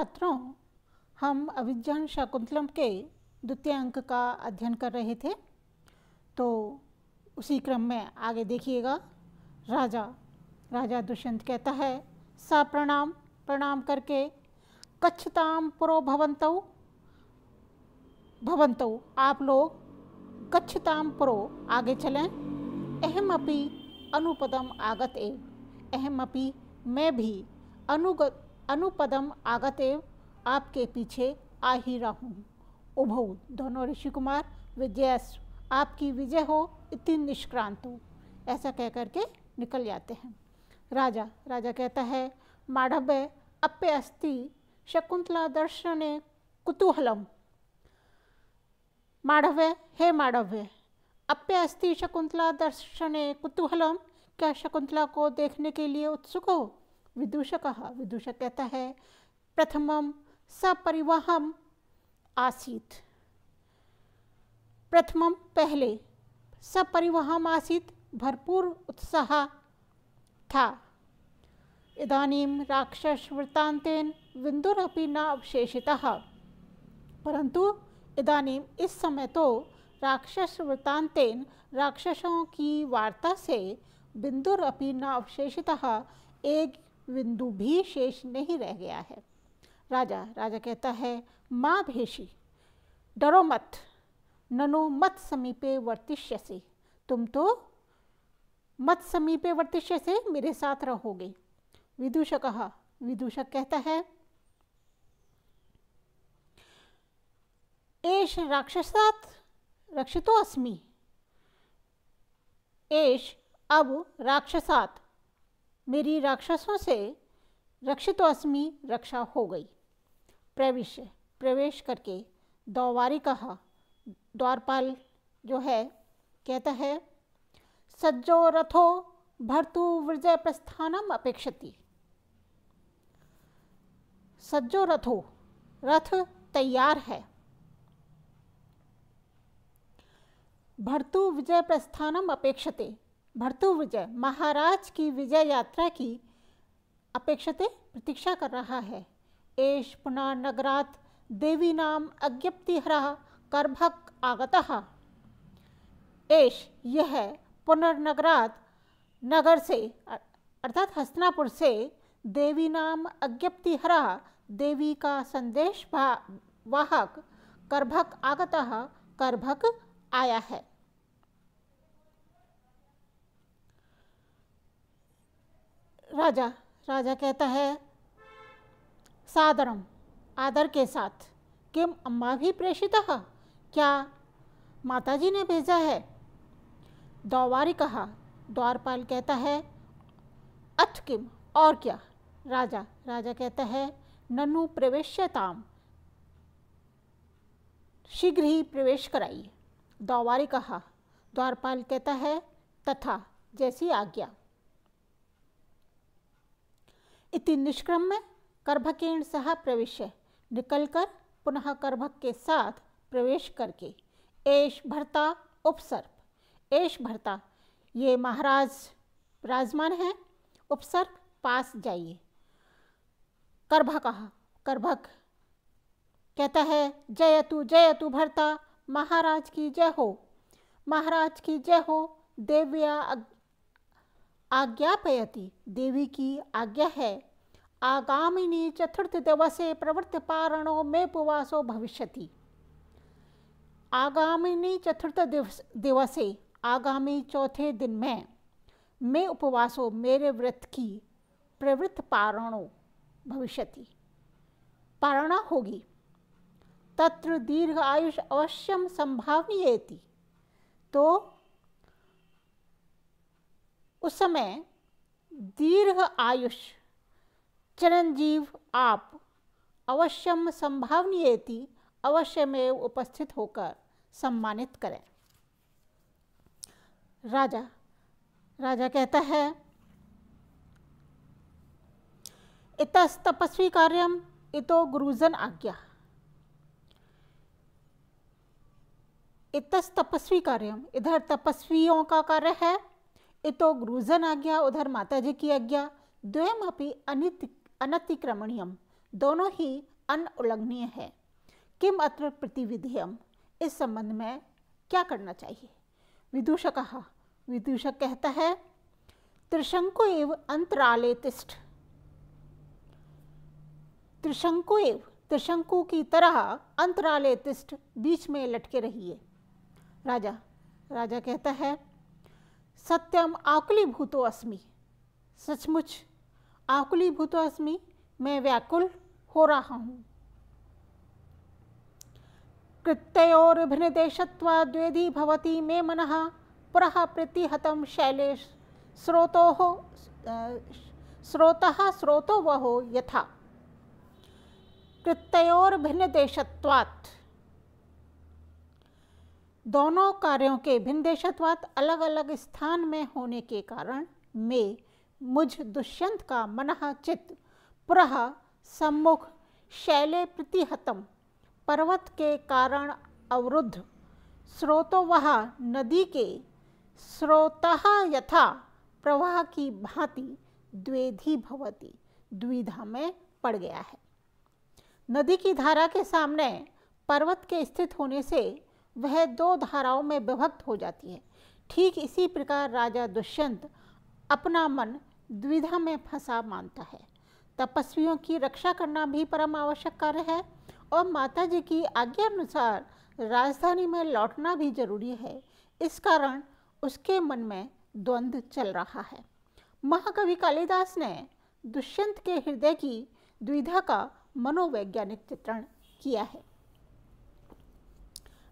छात्रों हम अभिज्ञान शाकुंतलम के द्वितीय अंक का अध्ययन कर रहे थे तो उसी क्रम में आगे देखिएगा राजा राजा दुष्यंत कहता है सा प्रणाम प्रणाम करके कच्छताम पुरो भवंतु भवंतु आप लोग कच्छताम पुरो आगे चलें अहम अपी अनुपदम आगत ए अहम अपी मैं भी अनुगत अनुपदम आगते आपके पीछे आ ही रहूं उभौ दोनों ऋषि कुमार विजयस आपकी विजय हो इतनी निष्क्रांत हो ऐसा कह करके निकल जाते हैं राजा राजा कहता है माढ़व अप्य अस्थि शकुंतला दर्शने कुतूहलम माढ़व हे माढ़व अप्य अस्थि शकुंतला दर्शने कुतूहलम क्या शकुंतला को देखने के लिए उत्सुक हो विदूषक विदूषक कहता है प्रथम सपरिवाहम आसीत प्रथम पहले सपरिवाहम आसीत भरपूर उत्साह था इदानीं विन्दुर विन्दुरपि न अवशेषितः परंतु इदानीम इस समय तो राक्षस वृत्तांतेन राक्षसों की वार्ता से बिंदुर अपि न अवशेषितः एक बिंदु भी शेष नहीं रह गया है राजा राजा कहता है माँ भेषी डरो मत ननो मत समीपे वर्तिष्यसी तुम तो मत समीपे वर्तिष्य से मेरे साथ रहोगे विदूषक कहा विदूषक कहता है एश राक्षसात रक्षितो अस्मि एश अब राक्षसात मेरी राक्षसों से अस्मि रक्षा हो गई प्रवेश प्रवेश करके दौवारी कहा द्वारपाल जो है कहता है सज्जो रथो भर्तु वृजय प्रस्थानम अपेक्षति सज्जो रथो रथ तैयार है भर्तु विजय प्रस्थानम अपेक्षते भर्तु विजय महाराज की विजय यात्रा की अपेक्षित प्रतीक्षा कर रहा है एश पुनः नगरात देवी नाम अज्ञप्तिहर कर्भक आगता एश यह पुनर्नगरात नगर से अर्थात हस्तनापुर से देवी नाम हरा देवी का संदेश वाहक कर्भक आगता कर्भक आया है राजा राजा कहता है सादरम आदर के साथ किम अम्मा भी प्रेषिता क्या माताजी ने भेजा है दौवारी कहा द्वारपाल कहता है अथ किम और क्या राजा राजा कहता है ननु प्रवेश्यताम शीघ्र ही प्रवेश कराइए दौवारी कहा द्वारपाल कहता है तथा जैसी आज्ञा इति में कर्भकेण सह प्रवेश निकलकर पुनः कर्भक के साथ प्रवेश करके एश भरता उपसर्प एश भरता ये महाराज विराजमान है उपसर्प पास जाइए कर्भक कर्भक कहता है जय तु जय तु भरता महाराज की जय हो महाराज की जय हो देव्या आज्ञापयति देवी की आज्ञा है आगामिनी चतुर्थ दिवसे प्रवृत्तपारणो उपवासो भविष्य आगामिनी चतुर्थ दिवस दिवसे आगामी चौथे दिन में मैं उपवासो मेरे व्रत की प्रवृत्त पारणो भविष्य पारणा होगी तत्र दीर्घ आयुष अवश्यम संभावनीयति तो उस समय दीर्घ आयुष चरंजीव आप अवश्यम संभावनीयति अवश्य में उपस्थित होकर सम्मानित करें राजा राजा कहता है इत तपस्वी कार्यम इतो गुरुजन आज्ञा इतस तपस्वी कार्यम इधर तपस्वियों का कार्य है इतो गुरुजन आज्ञा उधर माता जी की आज्ञा द्वयम अपनी अनतिक्रमणीयम दोनों ही अनुल्लंघनीय है किम अत्र प्रतिविधेयम इस संबंध में क्या करना चाहिए विदूषक विदूषक कहता है त्रिशंको एव अंतराले तिष्ठ त्रिशंको एव त्रिशंकु की तरह अंतराले तिष्ठ बीच में लटके रहिए राजा राजा कहता है सत्यम आकुलीभूतो अस्मि सचमुच आकुलीभूतो अस्मि मैं व्याकुल हो रहा हूँ कृत्योर्भिनिदेशत्वाद्वेदी भवती मे मन पुनः प्रतिहतम शैलेश स्रोतो हो स्रोतः स्रोतो वहो यथा कृत्योर्भिनिदेशत्वात् दोनों कार्यों के भिन्देशत्वात अलग अलग स्थान में होने के कारण मैं मुझ दुष्यंत का मन चित्त पुरः सम्मुख शैले प्रतिहतम पर्वत के कारण अवरुद्ध स्रोतो वह नदी के स्रोतः यथा प्रवाह की भांति द्वेधी भवती द्विधा में पड़ गया है नदी की धारा के सामने पर्वत के स्थित होने से वह दो धाराओं में विभक्त हो जाती है ठीक इसी प्रकार राजा दुष्यंत अपना मन द्विधा में फंसा मानता है तपस्वियों की रक्षा करना भी परम आवश्यक कार्य है और माता जी की आज्ञा अनुसार राजधानी में लौटना भी जरूरी है इस कारण उसके मन में द्वंद्व चल रहा है महाकवि कालिदास ने दुष्यंत के हृदय की द्विधा का मनोवैज्ञानिक चित्रण किया है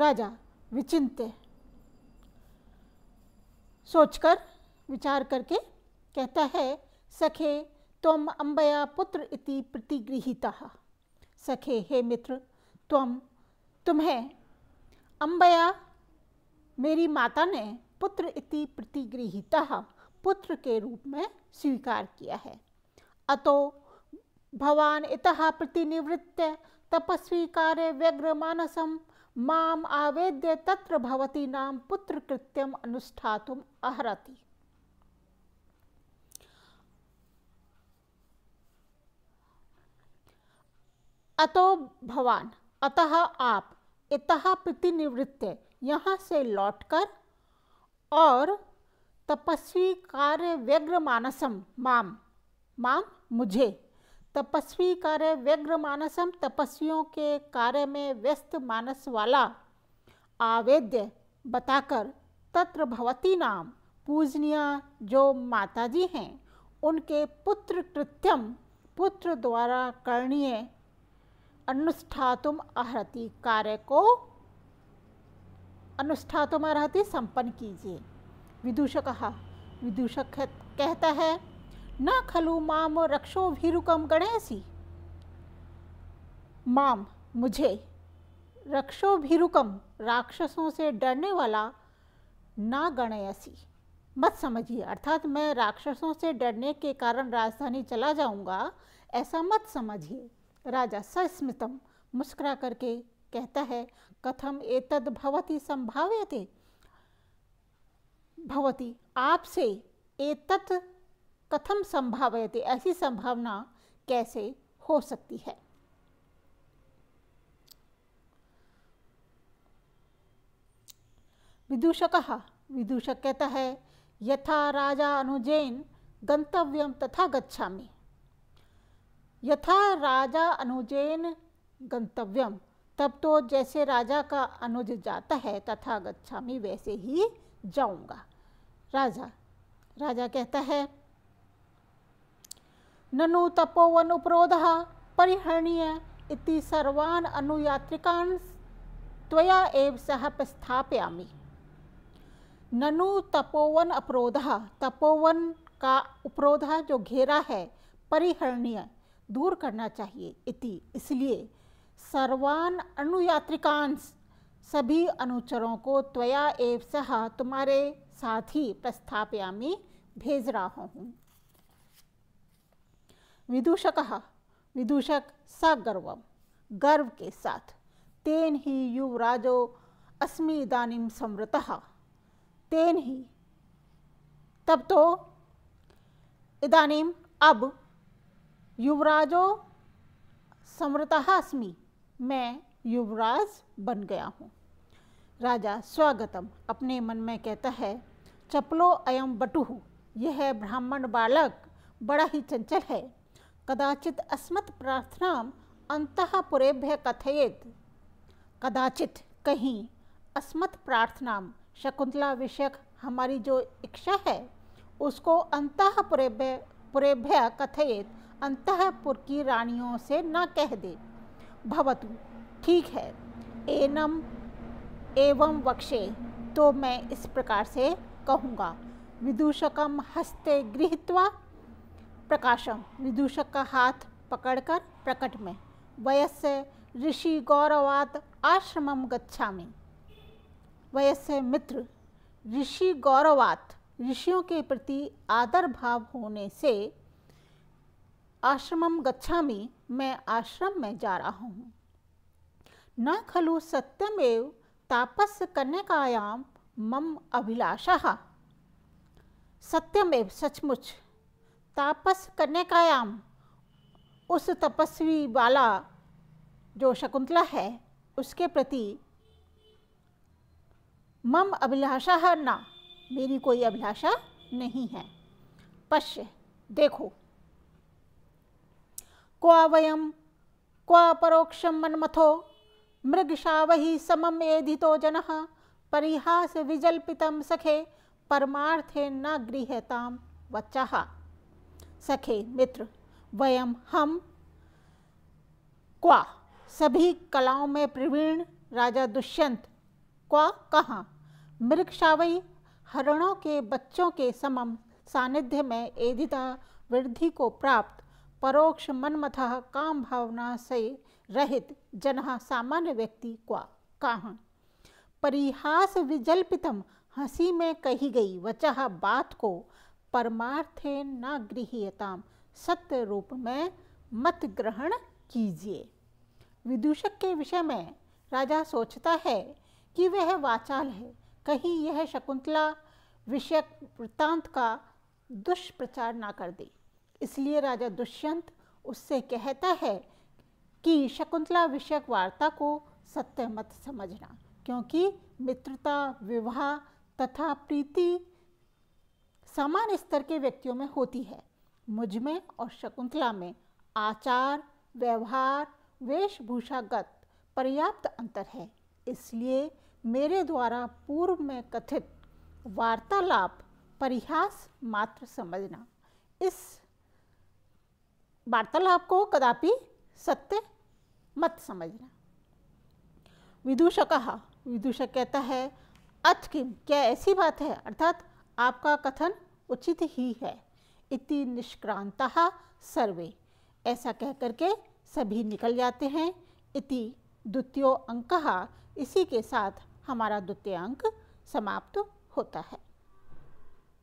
राजा विचिंत्य सोचकर विचार करके कहता है सखे तुम अम्बया पुत्र इति प्रतिगृहिता सखे हे मित्र तुम तुम्हें अम्बया मेरी माता ने पुत्र इति प्रतिगृहिता पुत्र के रूप में स्वीकार किया है अतो भवान इत प्रतिनिवृत्त तपस्वी कार्य व्यग्र मानसम माम आवेद्य तत्र भवती नाम पुत्र कृत्यम अनुष्ठातुम अहरति अतो भवान अतः आप इतः प्रतिनिवृत्त यहाँ से लौटकर और तपस्वी कार्य व्यग्र मानसम माम माम मुझे तपस्वी कार्य व्यग्र मानसम तपस्वियों के कार्य में व्यस्त मानस वाला आवेद्य बताकर तत्र भवती नाम पूजनीय जो माताजी हैं उनके पुत्र कृत्यम पुत्र द्वारा करणीय अनुष्ठातुम अर्ति कार्य को अनुष्ठातुम अर्ति संपन्न कीजिए विदूषक कहा विदूषक कहता है न खलु माम रक्षोभिरुकम गणेशी माम मुझे रक्षोभिरुकम राक्षसों से डरने वाला ना गणयसी मत समझिए अर्थात मैं राक्षसों से डरने के कारण राजधानी चला जाऊंगा ऐसा मत समझिए राजा सस्मितम मुस्कुरा करके कहता है कथम एतद भवती संभाव्य थे भवती आपसे एतत कथम संभावयते ऐसी संभावना कैसे हो सकती है विदूषक विदूषक कहता है यथा राजा अनुजैन गंतव्यम तथा गच्छा यथा राजा अनुजैन गंतव्यम तब तो जैसे राजा का अनुज जाता है तथा गच्छा वैसे ही जाऊंगा राजा राजा कहता है ननु उपरोध परिहरणीय इति सर्वान् अनुयात्रिकान् त्वया एव सह प्रस्थापयामि ननु तपोवन अपरोध तपोवन का उपरोध जो घेरा है परिहरणीय दूर करना चाहिए इति इसलिए सर्वान अनुयात्रिकांश सभी अनुचरों को त्वया एव सह तुम्हारे साथ ही प्रस्थापयामी भेज रहा हूँ विदूषक विदूषक सगर्व गर्व के साथ तेन ही युवराजो अस्मि इदानी समृत तेन ही तब तो इदानीम अब युवराजो समृत अस्मि मैं युवराज बन गया हूँ राजा स्वागतम अपने मन में कहता है चपलो अयम बटुह यह ब्राह्मण बालक बड़ा ही चंचल है कदाचित अस्मत् प्रार्थनाम अंतपुरेभ्य कथयेत कदाचित कहीं अस्मत् प्रार्थना शकुंतला विषयक हमारी जो इच्छा है उसको अंतपुरेभ्य पुरेभ्य कथयेत अंतपुर की रानियों से न कह दे भवतु ठीक है एनम एवं वक्षे तो मैं इस प्रकार से कहूँगा विदूषकम हस्ते गृहत्वा प्रकाशम विदूषक का हाथ पकड़कर प्रकट में वयस्य ऋषि गौरवात आश्रमम गच्छामि वयस्य मित्र ऋषि गौरवात ऋषियों के प्रति आदर भाव होने से आश्रमम गच्छामि मैं आश्रम में जा रहा हूँ न खलु सत्यमेव तापस्य कन्यकायाम मम अभिलाषा सत्यमेव सचमुच तापस कन्या कायाम उस तपस्वी बाला जो शकुंतला है उसके प्रति मम अभिलाषा है ना मेरी कोई अभिलाषा नहीं है पश्य देखो क्वावयम क्वा परोक्षम मनमथो मृगशावही समम एधितो जन परिहास विजल्पितम सखे परमार्थे न गृहताम वचहा सखे मित्र वयम हम क्वा सभी कलाओं में प्रवीण राजा दुष्यंत क्वा कहाँ मृगशावई हरणों के बच्चों के समम सानिध्य में एदिता वृद्धि को प्राप्त परोक्ष मनमथ काम भावना से रहित जन सामान्य व्यक्ति क्वा कहाँ परिहास विजल्पितम हंसी में कही गई वचह बात को परमार्थे न गृहीयताम सत्य रूप में मत ग्रहण कीजिए विदूषक के विषय में राजा सोचता है कि वह वाचाल है कहीं यह शकुंतला विषय वृत्तांत का दुष्प्रचार ना कर दे इसलिए राजा दुष्यंत उससे कहता है कि शकुंतला विषयक वार्ता को सत्य मत समझना क्योंकि मित्रता विवाह तथा प्रीति समान स्तर के व्यक्तियों में होती है मुझ में और शकुंतला में आचार व्यवहार वेशभूषागत पर्याप्त अंतर है इसलिए मेरे द्वारा पूर्व में कथित वार्तालाप परिहास मात्र समझना इस वार्तालाप को कदापि सत्य मत समझना विदूषक कहा विदूषक कहता है अथ किम क्या ऐसी बात है अर्थात आपका कथन उचित ही है इति निष्क्रांता सर्वे ऐसा कह करके सभी निकल जाते हैं इति द्वितीय अंक इसी के साथ हमारा द्वितीय अंक समाप्त होता है